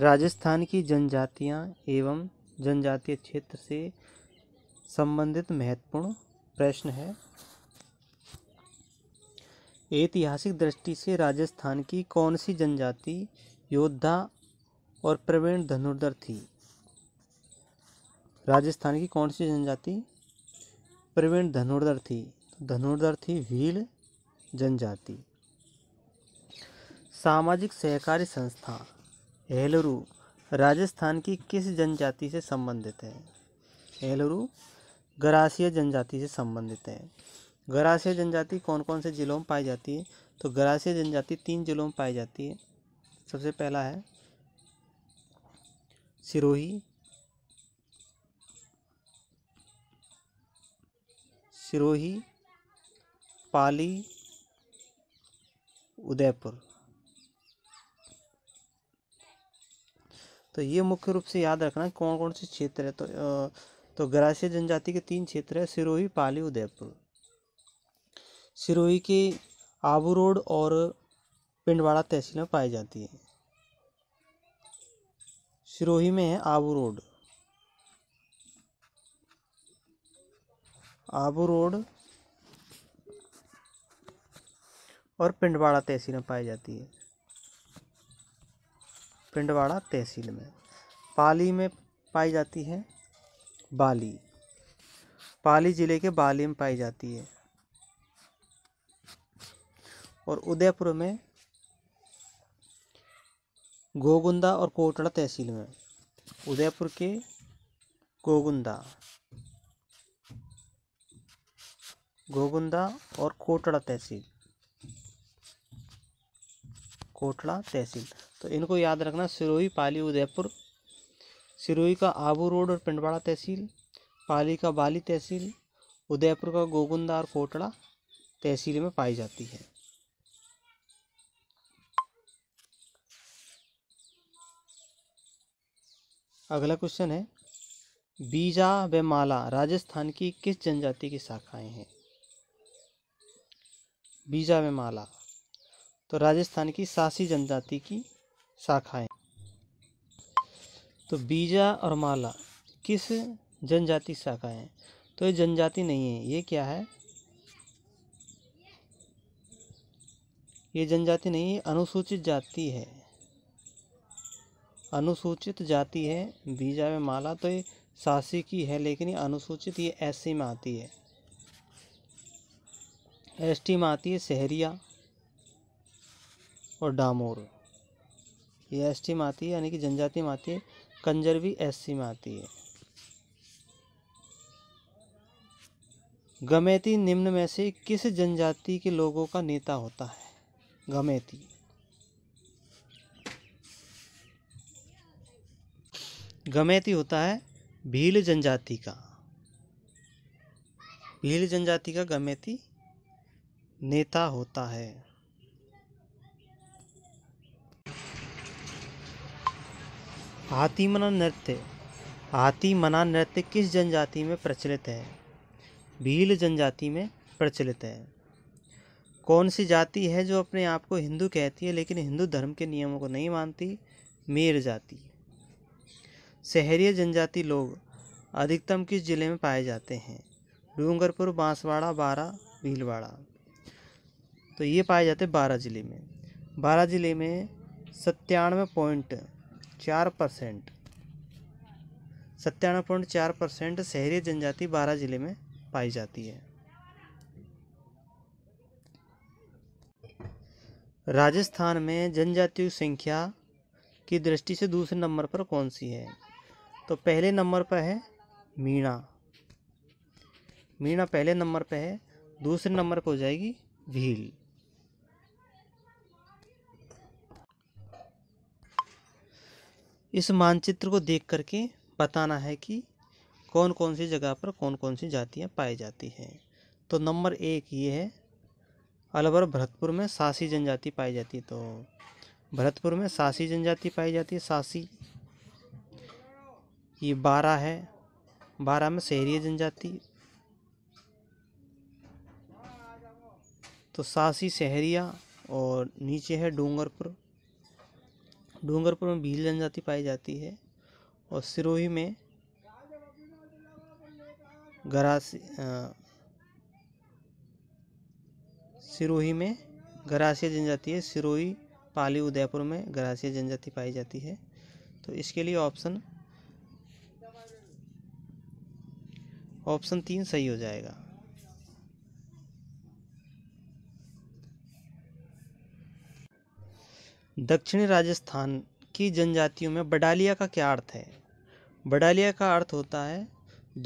राजस्थान की जनजातियाँ एवं जनजातीय क्षेत्र से संबंधित महत्वपूर्ण प्रश्न है ऐतिहासिक दृष्टि से राजस्थान की कौन सी जनजाति योद्धा और प्रवीण धनुर्धर थी राजस्थान की कौन सी जनजाति प्रवीण धनुर्धर थी तो धनुर्धर थी व्हील जनजाति सामाजिक सहकारी संस्था हेलरू राजस्थान की किस जनजाति से संबंधित है हेलरू गरासिया जनजाति से संबंधित है गरासिया जनजाति कौन कौन से ज़िलों में पाई जाती है तो गरासिया जनजाति तीन ज़िलों में पाई जाती है सबसे पहला है सिरोही सिरोही पाली उदयपुर तो ये मुख्य रूप से याद रखना कौन कौन से क्षेत्र है तो तो ग्रासीय जनजाति के तीन क्षेत्र है सिरोही पाली उदयपुर सिरोही के आबू रोड और पिंडवाड़ा तहसील में पाई जाती है सिरोही में है आबू रोड आबू रोड और पिंडवाड़ा तहसील में पाई जाती है पिंडवाड़ा तहसील में पाली में पाई जाती है बाली पाली ज़िले के बाली में पाई जाती है और उदयपुर में गोगुंदा और कोटड़ा तहसील में उदयपुर के गोगुंदा गोगुंदा और कोटड़ा तहसील कोटड़ा तहसील तो इनको याद रखना सिरोही पाली उदयपुर सिरोही का आबू रोड और पिंडवाड़ा तहसील पाली का बाली तहसील उदयपुर का गोगुंदा और कोटड़ा तहसील में पाई जाती है अगला क्वेश्चन है बीजा व माला राजस्थान की किस जनजाति की शाखाएं हैं बीजा व माला तो राजस्थान की सासी जनजाति की शाखाएं तो बीजा और माला किस जनजाति शाखाएं तो ये जनजाति नहीं है ये क्या है ये जनजाति नहीं है अनुसूचित जाति है अनुसूचित जाति है बीजा में माला तो ये की है लेकिन ये अनुसूचित ये एस सी में आती है एस टी में आती है सहरिया और डामोर ये एस में आती है यानी कि जनजाति में आती है कंजर भी एससी में आती है गमेती निम्न में से किस जनजाति के लोगों का नेता होता है गमेती गमेती होता है भील जनजाति का भील जनजाति का गमेती नेता होता है हाथी मना नृत्य हाथी मना नृत्य किस जनजाति में प्रचलित है भील जनजाति में प्रचलित है कौन सी जाति है जो अपने आप को हिंदू कहती है लेकिन हिंदू धर्म के नियमों को नहीं मानती मेर जाति शहरीय जनजाति लोग अधिकतम किस जिले में पाए जाते हैं डूंगरपुर बांसवाड़ा बारा भीलवाड़ा तो ये पाए जाते बारह जिले में बारह जिले में सत्तानवे पॉइंट चार परसेंट सत्तानवे पॉइंट चार परसेंट शहरी जनजाति बारह जिले में पाई जाती है राजस्थान में जनजातीय संख्या की दृष्टि से दूसरे नंबर पर कौन सी है तो पहले नंबर पर है मीणा मीणा पहले नंबर पर है दूसरे नंबर पर हो जाएगी भील इस मानचित्र को देख करके बताना है कि कौन कौन सी जगह पर कौन कौन सी जातियाँ पाई जाती हैं तो नंबर एक ये है अलवर भरतपुर में सासी जनजाति पाई जाती है तो भरतपुर में सासी जनजाति पाई जाती है सासी ये बारह है बारह में शहरीय जनजाति तो सासी शहरिया और नीचे है डूंगरपुर डूंगरपुर में भील जनजाति पाई जाती है और सिरोही में गरासी सिरोही में गरासिया जनजाति है सिरोही पाली उदयपुर में गरासिया जनजाति पाई जाती है तो इसके लिए ऑप्शन ऑप्शन तीन सही हो जाएगा दक्षिणी राजस्थान की जनजातियों में बडालिया का क्या अर्थ है बडालिया का अर्थ होता है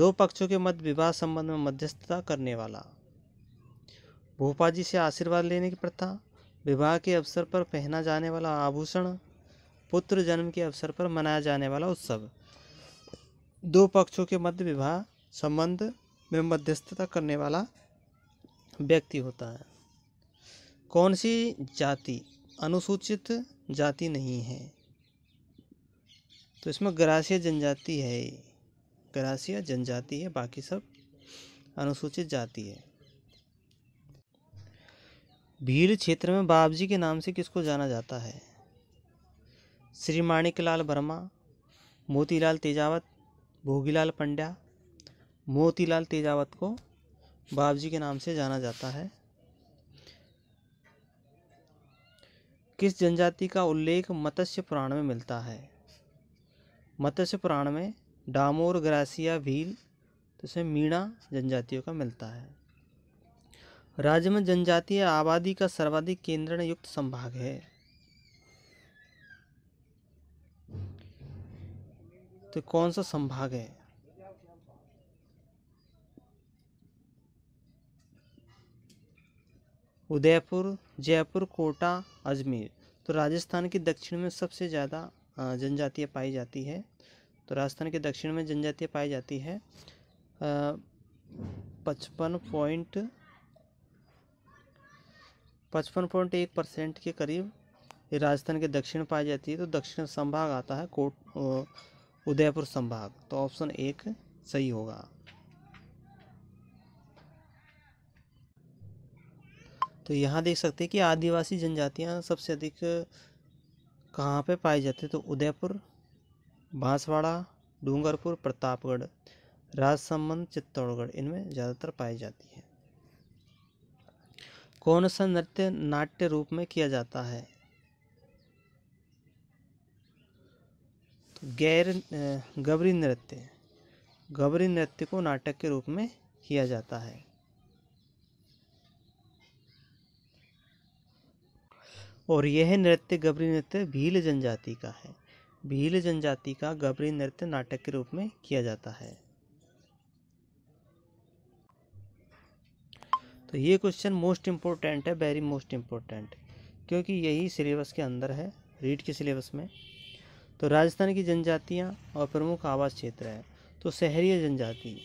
दो पक्षों के मध्य विवाह संबंध में मध्यस्थता करने वाला जी से आशीर्वाद लेने की प्रथा विवाह के अवसर पर पहना जाने वाला आभूषण पुत्र जन्म के अवसर पर मनाया जाने वाला उत्सव दो पक्षों के मध्य विवाह संबंध में मध्यस्थता करने वाला व्यक्ति होता है कौन सी जाति अनुसूचित जाति नहीं है तो इसमें ग्रासिया जनजाति है ग्रासिया जनजाति है बाकी सब अनुसूचित जाति है भीड़ क्षेत्र में बाबजी के नाम से किसको जाना जाता है श्री माणिकलाल वर्मा मोतीलाल तेजावत भोगीलाल पंड्या मोतीलाल तेजावत को बाबजी के नाम से जाना जाता है किस जनजाति का उल्लेख मत्स्य पुराण में मिलता है मत्स्य पुराण में डामोर ग्रासिया भील तो इसमें मीणा जनजातियों का मिलता है राज्य में जनजातीय आबादी का सर्वाधिक केंद्रण युक्त संभाग है तो कौन सा संभाग है उदयपुर जयपुर कोटा अजमेर तो राजस्थान के दक्षिण में सबसे ज़्यादा जनजातियाँ पाई जाती है तो राजस्थान के दक्षिण में जनजातियाँ पाई जाती है पचपन पॉइंट पचपन पॉइंट एक परसेंट के करीब राजस्थान के दक्षिण पाई जाती है तो दक्षिण संभाग आता है कोट उदयपुर संभाग तो ऑप्शन एक सही होगा तो यहाँ देख सकते हैं कि आदिवासी जनजातियाँ सबसे अधिक कहाँ पे पाए जाते हैं तो उदयपुर बांसवाड़ा डूंगरपुर प्रतापगढ़ राजसमंद चित्तौड़गढ़ इनमें ज़्यादातर पाई जाती है कौन सा नृत्य नाट्य रूप में किया जाता है तो गैर गबरी नृत्य गबरी नृत्य को नाटक के रूप में किया जाता है और यह नृत्य गबरी नृत्य भील जनजाति का है भील जनजाति का गबरी नृत्य नाटक के रूप में किया जाता है तो ये क्वेश्चन मोस्ट इम्पोर्टेंट है वेरी मोस्ट इम्पोर्टेंट क्योंकि यही सिलेबस के अंदर है रीड के सिलेबस में तो राजस्थान की जनजातियाँ और प्रमुख आवास क्षेत्र है तो शहरीय जनजाति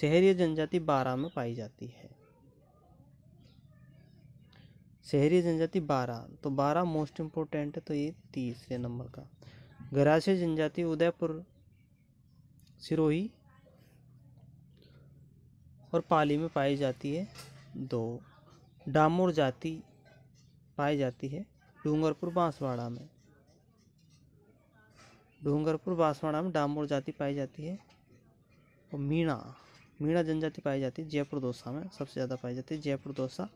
शहरीय जनजाति बारह में पाई जाती है शहरी जनजाति बारह तो बारह मोस्ट इम्पोर्टेंट है तो ये तीसरे नंबर का गराशे जनजाति उदयपुर सिरोही और पाली में पाई जाती है दो डामोर जाति पाई जाती है डूंगरपुर बांसवाड़ा में डूंगरपुर बांसवाड़ा में डामोर जाति पाई जाती है और मीणा मीणा जनजाति पाई जाती है जयपुर दोसा में सबसे ज़्यादा पाई जाती है जयपुर दोसा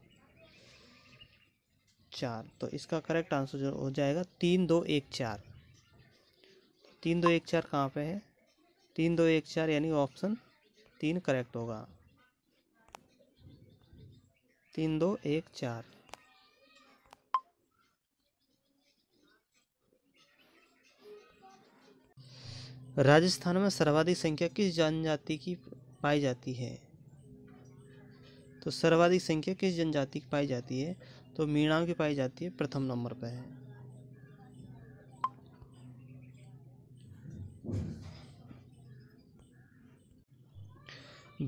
चार तो इसका करेक्ट आंसर हो जाएगा तीन दो एक चार तीन दो एक चार कहाँ पे है तीन दो एक चार यानी ऑप्शन तीन करेक्ट होगा तीन दो एक चार राजस्थान में सर्वाधिक संख्या किस जनजाति की पाई जाती है तो सर्वाधिक संख्या किस जनजाति की पाई जाती है तो मीणाव की पाई जाती है प्रथम नंबर पर है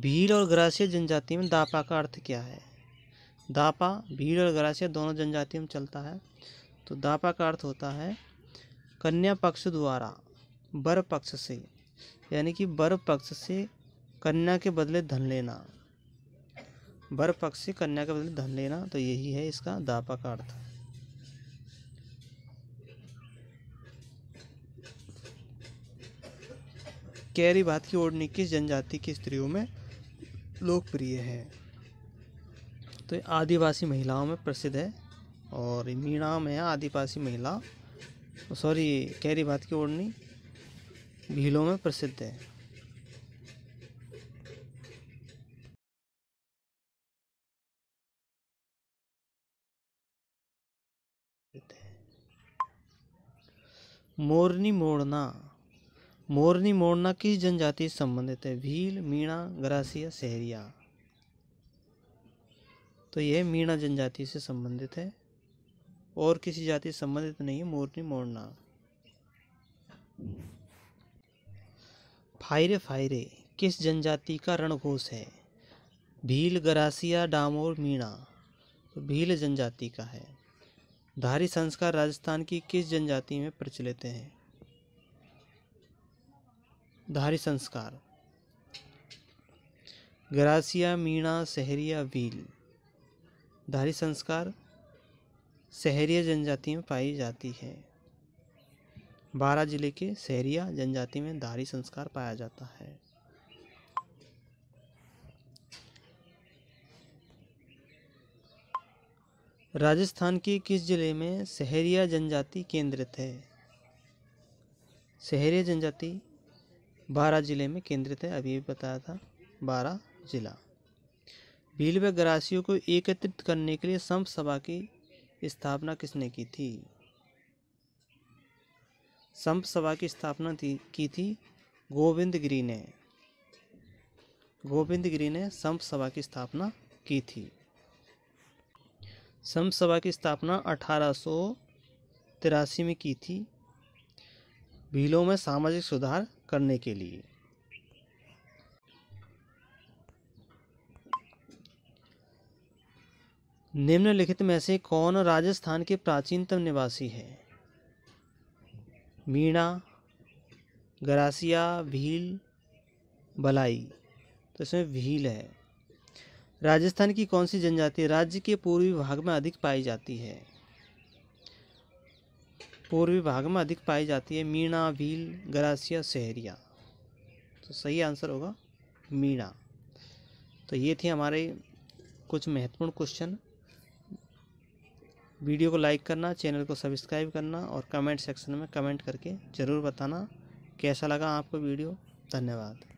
भील और ग्रासिया जनजाति में दापा का अर्थ क्या है दापा भील और ग्रासिया दोनों जनजाति में चलता है तो दापा का अर्थ होता है कन्या पक्ष द्वारा बर पक्ष से यानी कि बर पक्ष से कन्या के बदले धन लेना वर पक्ष से कन्या के बदले धन लेना तो यही है इसका दापा का अर्थ कैरी भात की ओढ़नी किस जनजाति की स्त्रियों में लोकप्रिय है तो आदिवासी महिलाओं में प्रसिद्ध है और मीणा में आदिवासी महिला सॉरी कैरी भात की ओढ़नी भीलों में प्रसिद्ध है मोरनी मोड़ना मोरनी मोड़ना किस जनजाति से संबंधित है भील मीणा ग्रासिया सहरिया तो यह मीणा जनजाति से संबंधित है और किसी जाति से संबंधित नहीं है मोरनी मोड़ना फायरे फायरे किस जनजाति का रणघोष है भील ग्रासिया डामोर मीणा तो भील जनजाति का है धारी संस्कार राजस्थान की किस जनजाति में प्रचलित हैं धारी संस्कार ग्रासिया मीणा सहरिया वील धारी संस्कार सहरिया जनजाति में पाई जाती है बारह जिले के सहरिया जनजाति में धारी संस्कार पाया जाता है राजस्थान के किस ज़िले में सहरिया जनजाति केंद्रित है सहरिया जनजाति बारह ज़िले में केंद्रित है अभी भी बताया था बारह ज़िला भील व ग्रासियों को एकत्रित करने के लिए संप सभा की स्थापना किसने की थी संप सभा की स्थापना थी की थी गोविंद गिरी ने गोविंद गिरी ने संप सभा की स्थापना की थी संत सभा की स्थापना अठारह में की थी भीलों में सामाजिक सुधार करने के लिए निम्नलिखित में से कौन राजस्थान के प्राचीनतम निवासी है मीणा गरासिया भील बलाई तो इसमें भील है राजस्थान की कौन सी जनजाति राज्य के पूर्वी भाग में अधिक पाई जाती है पूर्वी भाग में अधिक पाई जाती है मीणा भील गरासिया सहरिया तो सही आंसर होगा मीणा तो ये थे हमारे कुछ महत्वपूर्ण क्वेश्चन वीडियो को लाइक करना चैनल को सब्सक्राइब करना और कमेंट सेक्शन में कमेंट करके ज़रूर बताना कैसा लगा आपको वीडियो धन्यवाद